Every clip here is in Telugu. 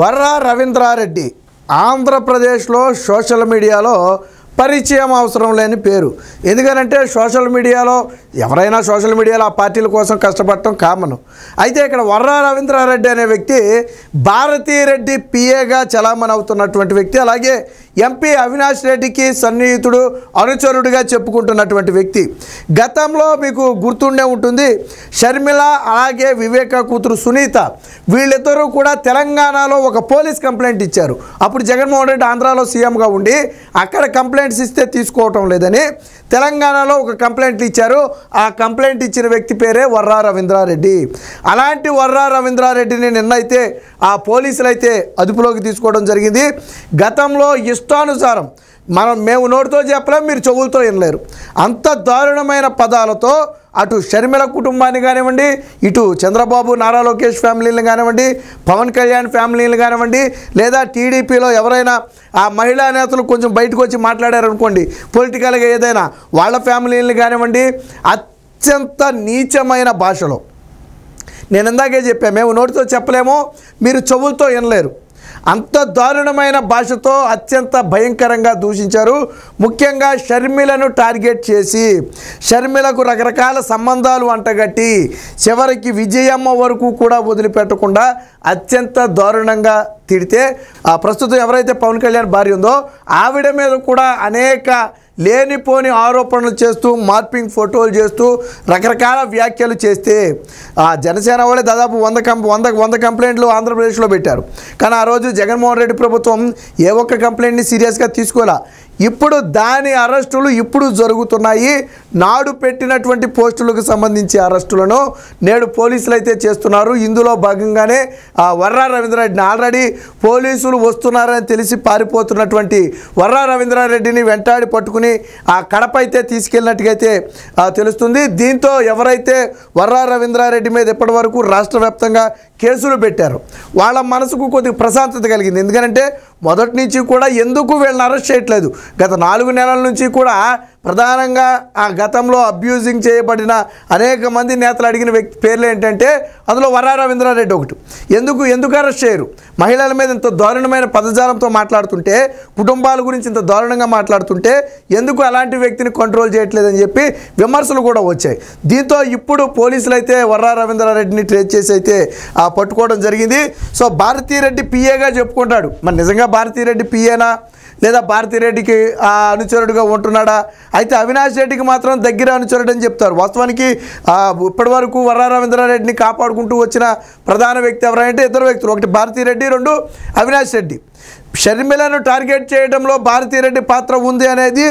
వర్రా రవీంద్రారెడ్డి ఆంధ్రప్రదేశ్లో సోషల్ మీడియాలో పరిచయం అవసరం లేని పేరు ఎందుకనంటే సోషల్ మీడియాలో ఎవరైనా సోషల్ మీడియాలో ఆ పార్టీల కోసం కష్టపడటం కామన్ అయితే ఇక్కడ వర్రా రవీంద్రారెడ్డి అనే వ్యక్తి రెడ్డి పిఏగా చలామణి అవుతున్నటువంటి వ్యక్తి అలాగే ఎంపీ అవినాష్ రెడ్డికి సన్నిహితుడు అనుచరుడుగా చెప్పుకుంటున్నటువంటి వ్యక్తి గతంలో మీకు గుర్తుండే ఉంటుంది షర్మిల అలాగే వివేక కూతురు సునీత వీళ్ళిద్దరూ కూడా తెలంగాణలో ఒక పోలీస్ కంప్లైంట్ ఇచ్చారు అప్పుడు జగన్మోహన్ రెడ్డి ఆంధ్రాలో సీఎంగా ఉండి అక్కడ కంప్లైంట్స్ ఇస్తే తీసుకోవటం లేదని తెలంగాణలో ఒక కంప్లైంట్లు ఇచ్చారు ఆ కంప్లైంట్ ఇచ్చిన వ్యక్తి పేరే వర్రా రవీంద్రారెడ్డి అలాంటి వర్రా రవీంద్రారెడ్డిని నిన్నైతే ఆ పోలీసులు అయితే అదుపులోకి తీసుకోవడం జరిగింది గతంలో ఇష్టానుసారం మనం మేము నోటితో చెప్పలేం మీరు చెవులతో వినలేరు అంత దారుణమైన పదాలతో అటు షర్మిల కుటుంబాన్ని కానివ్వండి ఇటు చంద్రబాబు నారా లోకేష్ ఫ్యామిలీని కానివ్వండి పవన్ కళ్యాణ్ ఫ్యామిలీని కానివ్వండి లేదా టీడీపీలో ఎవరైనా ఆ మహిళా నేతలు కొంచెం బయటకు వచ్చి మాట్లాడారనుకోండి పొలిటికల్గా ఏదైనా వాళ్ళ ఫ్యామిలీని కానివ్వండి అత్యంత నీచమైన భాషలో నేను ఇందాకే చెప్పాను మేము నోటితో చెప్పలేము మీరు చెవులతో వినలేరు అంత దారుణమైన భాషతో అత్యంత భయంకరంగా దూషించారు ముఖ్యంగా షర్మిలను టార్గెట్ చేసి షర్మిలకు రకరకాల సంబంధాలు అంటగట్టి చివరికి విజయమ్మ వరకు కూడా వదిలిపెట్టకుండా అత్యంత దారుణంగా తిడితే ఆ ప్రస్తుతం ఎవరైతే పవన్ కళ్యాణ్ భార్య ఉందో ఆవిడ మీద కూడా అనేక లేనిపోని ఆరోపణలు చేస్తూ మార్పింగ్ ఫోటోలు చేస్తూ రకరకాల వ్యాఖ్యలు చేస్తే ఆ జనసేన వాళ్ళే దాదాపు వంద కంప్ వంద వంద కంప్లైంట్లు ఆంధ్రప్రదేశ్లో పెట్టారు కానీ ఆ రోజు జగన్మోహన్ రెడ్డి ప్రభుత్వం ఏ ఒక్క కంప్లైంట్ని సీరియస్గా తీసుకోలే ఇప్పుడు దాని అరెస్టులు ఇప్పుడు జరుగుతున్నాయి నాడు పెట్టినటువంటి పోస్టులకు సంబంధించి అరెస్టులను నేడు పోలీసులు అయితే చేస్తున్నారు ఇందులో భాగంగానే వర్రా రవీంద్రారెడ్డిని ఆల్రెడీ పోలీసులు వస్తున్నారని తెలిసి పారిపోతున్నటువంటి వర్రా రవీంద్రారెడ్డిని వెంటాడి పట్టుకుని ఆ కడప అయితే తీసుకెళ్ళినట్టుగైతే తెలుస్తుంది దీంతో ఎవరైతే వర్రా రవీంద్రారెడ్డి మీద ఇప్పటివరకు రాష్ట్ర వ్యాప్తంగా కేసులు పెట్టారు వాళ్ళ మనసుకు కొద్దిగా ప్రశాంతత కలిగింది ఎందుకంటే మొదటి నుంచి కూడా ఎందుకు వీళ్ళని అరెస్ట్ చేయట్లేదు గత నాలుగు నెలల నుంచి కూడా ప్రధానంగా ఆ గతంలో అబ్యూజింగ్ చేయబడిన అనేక మంది నేతలు అడిగిన వ్యక్తి పేర్లు ఏంటంటే అందులో వరా రవీంద్రారెడ్డి ఒకటి ఎందుకు ఎందుకు అరెస్ట్ చేయరు మహిళల మీద ఇంత దారుణమైన పదజాలంతో మాట్లాడుతుంటే కుటుంబాల గురించి ఇంత దారుణంగా మాట్లాడుతుంటే ఎందుకు అలాంటి వ్యక్తిని కంట్రోల్ చేయట్లేదని చెప్పి విమర్శలు కూడా వచ్చాయి దీంతో ఇప్పుడు పోలీసులు అయితే వర్రా రవీంద్రారెడ్డిని ట్రేస్ చేసి అయితే పట్టుకోవడం జరిగింది సో భారతీరెడ్డి పిఏగా చెప్పుకుంటాడు మరి నిజంగా భారతీరెడ్డి పిఏనా లేదా భారతీరెడ్డికి అనుచరుడుగా ఉంటున్నాడా అయితే అవినాష్ రెడ్డికి మాత్రం దగ్గర అనుచరుడని చెప్తారు వాస్తవానికి ఇప్పటి వరకు వర్రా రెడ్డిని కాపాడుకుంటూ వచ్చిన ప్రధాన వ్యక్తి ఎవరంటే ఇద్దరు వ్యక్తులు ఒకటి భారతీరెడ్డి రెండు అవినాష్ రెడ్డి షర్మిలను టార్గెట్ చేయడంలో భారతీరెడ్డి పాత్ర ఉంది అనేది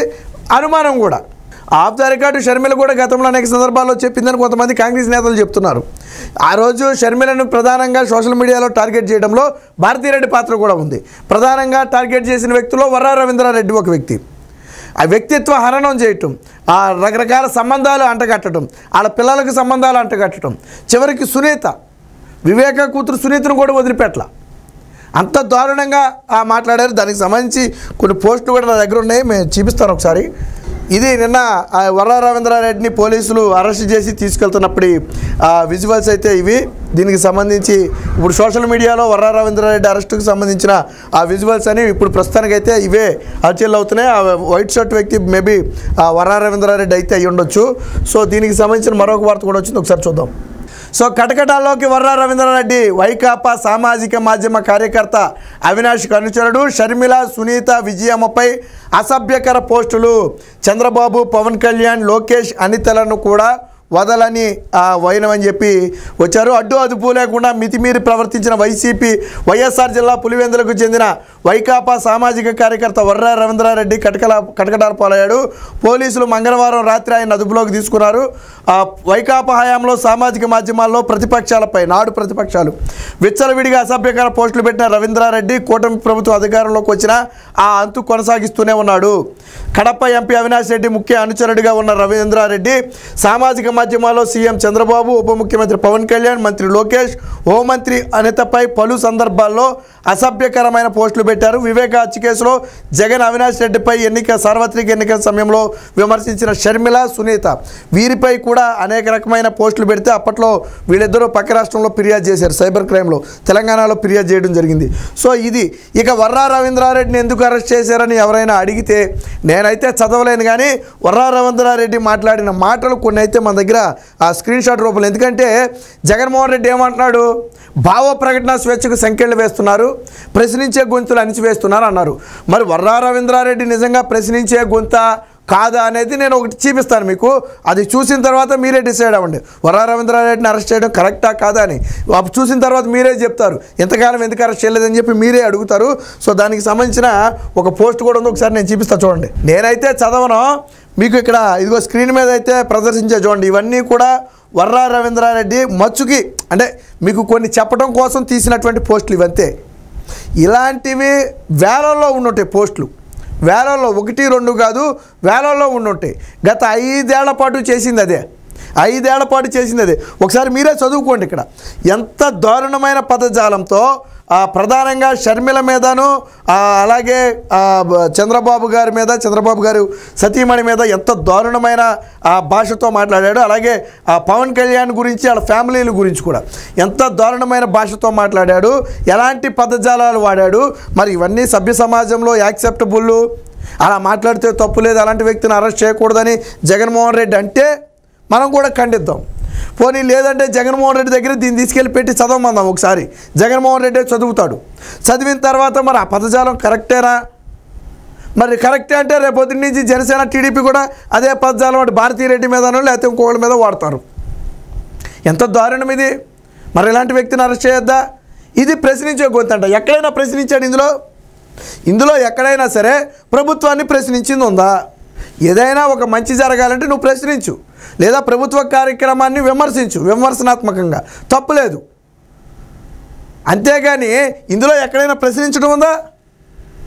అనుమానం కూడా ఆఫ్ ద రికార్డు షర్మిల కూడా గతంలో అనేక సందర్భాల్లో చెప్పిందని కొంతమంది కాంగ్రెస్ నేతలు చెప్తున్నారు ఆ రోజు షర్మిలను ప్రధానంగా సోషల్ మీడియాలో టార్గెట్ చేయడంలో భారతీరెడ్డి పాత్ర కూడా ఉంది ప్రధానంగా టార్గెట్ చేసిన వ్యక్తుల్లో వర్రా రవీంద్రారెడ్డి ఒక వ్యక్తి ఆ వ్యక్తిత్వ హరణం చేయటం ఆ రకరకాల సంబంధాలు అంటగట్టడం వాళ్ళ పిల్లలకు సంబంధాలు అంటగట్టడం చివరికి సునీత వివేక కూతురు సునీతను కూడా వదిలిపెట్ల అంత దారుణంగా మాట్లాడారు దానికి సంబంధించి కొన్ని పోస్టులు కూడా నా దగ్గర ఉన్నాయి మేము చూపిస్తాను ఒకసారి ఇది నిన్న వరద రవీంద్రారెడ్డిని పోలీసులు అరెస్ట్ చేసి తీసుకెళ్తున్నప్పటి విజువల్స్ అయితే ఇవి దీనికి సంబంధించి ఇప్పుడు సోషల్ మీడియాలో వరద రవీంద్రారెడ్డి అరెస్టుకు సంబంధించిన ఆ విజువల్స్ అని ఇప్పుడు ప్రస్తుతానికైతే ఇవే హల్చల్ అవుతున్నాయి ఆ వైట్ షర్ట్ వ్యక్తి మేబీ వరద రవీంద్రారెడ్డి అయితే అయ్యి ఉండొచ్చు సో దీనికి సంబంధించిన మరొక వార్త కూడా వచ్చింది ఒకసారి చూద్దాం సో కటకటాల్లోకి వర్రా రెడ్డి వైకాపా సామాజిక మాధ్యమ కార్యకర్త అవినాష్ అనుచరుడు షర్మిల సునీత విజయమ్మపై అసభ్యకర పోస్టులు చంద్రబాబు పవన్ కళ్యాణ్ లోకేష్ అనితలను కూడా వదలని వైనం చెప్పి వచ్చారు అడ్డు అదుపు లేకుండా మితిమీరి ప్రవర్తించిన వైసీపీ వైఎస్ఆర్ జిల్లా పులివెందులకు చెందిన వైకాపా సామాజిక కార్యకర్త వర్ర రవీంద్రారెడ్డి కటకల కటకటాలు పాలయ్యాడు పోలీసులు మంగళవారం రాత్రి ఆయన అదుపులోకి తీసుకున్నారు వైకాపా హయాంలో సామాజిక మాధ్యమాల్లో ప్రతిపక్షాలపై నాడు ప్రతిపక్షాలు విచ్చలవిడిగా అసభ్యకర పోస్టులు పెట్టిన రవీంద్రారెడ్డి కూటమి ప్రభుత్వం అధికారంలోకి వచ్చిన ఆ అంతు కొనసాగిస్తూనే ఉన్నాడు కడప ఎంపీ అవినాష్ రెడ్డి ముఖ్య అనుచరుడిగా ఉన్న రవీంద్రారెడ్డి సామాజిక రాజీనామాలో సీఎం చంద్రబాబు ఉప ముఖ్యమంత్రి పవన్ కళ్యాణ్ మంత్రి లోకేష్ హోంమంత్రి అనితపై పలు సందర్భాల్లో అసభ్యకరమైన పోస్టులు పెట్టారు వివేక హత్య కేసులో జగన్ అవినాష్ రెడ్డిపై ఎన్నిక సార్వత్రిక ఎన్నికల సమయంలో విమర్శించిన షర్మిల సునీత వీరిపై కూడా అనేక రకమైన పోస్టులు పెడితే అప్పట్లో వీళ్ళిద్దరూ పక్క రాష్ట్రంలో ఫిర్యాదు చేశారు సైబర్ క్రైమ్లో తెలంగాణలో ఫిర్యాదు చేయడం జరిగింది సో ఇది ఇక వర్రా రవీంద్రారెడ్డిని ఎందుకు అరెస్ట్ చేశారని ఎవరైనా అడిగితే నేనైతే చదవలేను కానీ వర్రా రవీంద్రారెడ్డి మాట్లాడిన మాటలు కొన్ని అయితే మన దగ్గర ఆ స్క్రీన్ షాట్ రూపంలో ఎందుకంటే జగన్మోహన్ రెడ్డి ఏమంటున్నాడు భావ ప్రకటన స్వేచ్ఛకు సంఖ్యలు వేస్తున్నారు ప్రశ్నించే గొంతులు అణిచివేస్తున్నారు అన్నారు మరి వర్రా రవీంద్రారెడ్డి నిజంగా ప్రశ్నించే గొంత కాదా అనేది నేను ఒకటి చూపిస్తాను మీకు అది చూసిన తర్వాత మీరే డిసైడ్ అవ్వండి వరా రవీంద్రారెడ్డిని అరెస్ట్ చేయడం కరెక్టా కాదా అని చూసిన తర్వాత మీరే చెప్తారు ఎంతకాలం ఎందుకు అరెస్ట్ చేయలేదని చెప్పి మీరే అడుగుతారు సో దానికి సంబంధించిన ఒక పోస్ట్ కూడా ఉంది ఒకసారి నేను చూపిస్తాను చూడండి నేనైతే చదవను మీకు ఇక్కడ ఇదిగో స్క్రీన్ మీద అయితే ప్రదర్శించే చూడండి ఇవన్నీ కూడా వర్రా రవీంద్రారెడ్డి మచ్చుకి అంటే మీకు కొన్ని చెప్పడం కోసం తీసినటువంటి పోస్టులు ఇవంతే ఇలాంటివి వేలల్లో ఉండుంటాయి పోస్టులు వేలల్లో ఒకటి రెండు కాదు వేలల్లో ఉండుంటాయి గత ఐదేళ్ల పాటు చేసింది అదే ఐదేళ్ల పాటు చేసింది అదే ఒకసారి మీరే చదువుకోండి ఇక్కడ ఎంత దారుణమైన పదజాలంతో ప్రధానంగా షర్మిల మీదను అలాగే చంద్రబాబు గారి మీద చంద్రబాబు గారు సతీమణి మీద ఎంత దారుణమైన భాషతో మాట్లాడాడు అలాగే పవన్ కళ్యాణ్ గురించి వాళ్ళ ఫ్యామిలీల గురించి కూడా ఎంత దారుణమైన భాషతో మాట్లాడాడు ఎలాంటి పదజాలాలు వాడాడు మరి ఇవన్నీ సభ్య సమాజంలో యాక్సెప్టబుల్ అలా మాట్లాడితే తప్పు లేదు అలాంటి వ్యక్తిని అరెస్ట్ చేయకూడదని జగన్మోహన్ రెడ్డి అంటే మనం కూడా ఖండిద్దాం పోనీ లేదంటే జగన్మోహన్ రెడ్డి దగ్గర దీన్ని తీసుకెళ్ళి పెట్టి చదవమందాం ఒకసారి జగన్మోహన్ రెడ్డి చదువుతాడు చదివిన తర్వాత మరి ఆ పదజాలం కరెక్టేనా మరి కరెక్టే అంటే రేపొద్దు నుంచి జనసేన టీడీపీ కూడా అదే పదజాలం అంటే రెడ్డి మీదనో లేకపోతే ఇంకోళ్ళ మీద వాడతారు ఎంత దారుణం ఇది మరి ఇలాంటి వ్యక్తిని అరెస్ట్ చేయొద్దా ఇది ప్రశ్నించే గొంతంట ఎక్కడైనా ప్రశ్నించాడు ఇందులో ఇందులో ఎక్కడైనా సరే ప్రభుత్వాన్ని ప్రశ్నించింది ఉందా ఏదైనా ఒక మంచి జరగాలంటే నువ్వు ప్రశ్నించు లేదా ప్రభుత్వ కార్యక్రమాన్ని విమర్శించు విమర్శనాత్మకంగా తప్పులేదు అంతేగాని ఇందులో ఎక్కడైనా ప్రశ్నించడం ఉందా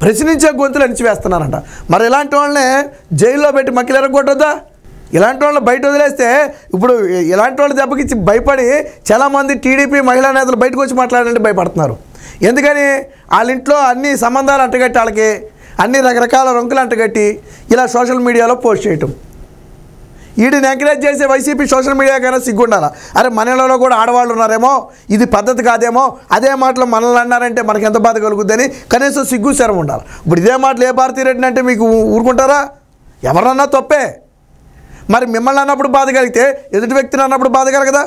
ప్రశ్నించే గొంతులు అణిచివేస్తున్నారంట మరి ఇలాంటి వాళ్ళనే జైల్లో పెట్టి కొట్టద్దా ఇలాంటి వాళ్ళని బయట వదిలేస్తే ఇప్పుడు ఇలాంటి వాళ్ళు దెబ్బకిచ్చి భయపడి చాలామంది టీడీపీ మహిళా నేతలు బయటకు వచ్చి మాట్లాడాలంటే భయపడుతున్నారు ఎందుకని వాళ్ళ ఇంట్లో అన్ని సంబంధాలు అంటగట్టి వాళ్ళకి అన్ని రకరకాల రంకులు అంటగట్టి ఇలా సోషల్ మీడియాలో పోస్ట్ చేయటం వీడిని ఎంకరేజ్ చేసే వైసీపీ సోషల్ మీడియా కన్నా సిగ్గుండాలా అరే మనలలో కూడా ఆడవాళ్ళు ఉన్నారేమో ఇది పద్ధతి కాదేమో అదే మాటలు మనల్ని అన్నారంటే మనకి ఎంత బాధ కలుగుద్దని కనీసం సిగ్గు శరం ఉండాలి ఇప్పుడు ఇదే మాటలు ఏ భారతీయ అంటే మీకు ఊరుకుంటారా ఎవరన్నా తప్పే మరి మిమ్మల్ని అన్నప్పుడు బాధ కలిగితే ఎదుటి వ్యక్తిని అన్నప్పుడు బాధ కలగదా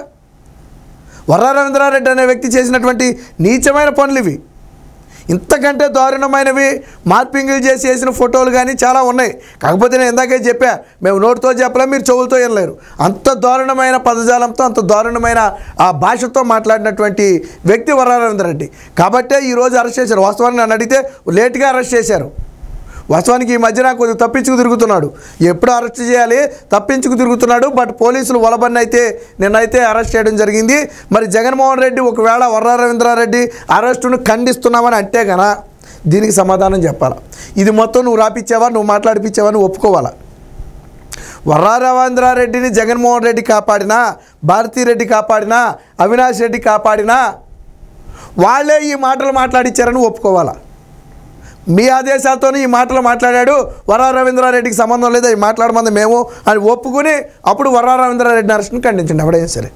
వర్ర రవీంద్రారెడ్డి అనే వ్యక్తి చేసినటువంటి నీచమైన పనులు ఇవి ఇంతకంటే దారుణమైనవి మార్పింగులు చేసి వేసిన ఫోటోలు కానీ చాలా ఉన్నాయి కాకపోతే నేను ఇందాకే చెప్పా మేము నోటితో చెప్పలే మీరు చెవులతో వినలేరు అంత దారుణమైన పదజాలంతో అంత దారుణమైన ఆ భాషతో మాట్లాడినటువంటి వ్యక్తి వరారేంద్ర కాబట్టే ఈరోజు అరెస్ట్ చేశారు వాస్తవాన్ని నన్ను అడిగితే లేట్గా అరెస్ట్ చేశారు వాస్తవానికి ఈ మధ్యన కొద్దిగా తప్పించుకు తిరుగుతున్నాడు ఎప్పుడు అరెస్ట్ చేయాలి తప్పించుకు తిరుగుతున్నాడు బట్ పోలీసులు వలబడిన అయితే నిన్నైతే అరెస్ట్ చేయడం జరిగింది మరి జగన్మోహన్ రెడ్డి ఒకవేళ వర్ర రవీంద్రారెడ్డి అరెస్టును ఖండిస్తున్నామని అంటే కదా దీనికి సమాధానం చెప్పాలా ఇది మొత్తం నువ్వు రాపిచ్చావా నువ్వు మాట్లాడిపించావా నువ్వు ఒప్పుకోవాలా వర్రా రవీంద్రారెడ్డిని జగన్మోహన్ రెడ్డి కాపాడినా భారతీ రెడ్డి కాపాడినా అవినాష్ రెడ్డి కాపాడినా వాళ్ళే ఈ మాటలు మాట్లాడిచ్చారని ఒప్పుకోవాలా మీ ఆదేశాలతోనే ఈ మాటలు మాట్లాడాడు వరా రవీంద్రారెడ్డికి సంబంధం లేదా ఈ మాట్లాడమంది మేము అని ఒప్పుకుని అప్పుడు వరా రవీంద్రారెడ్డి నరసిని ఖండించండి అప్పుడే సరే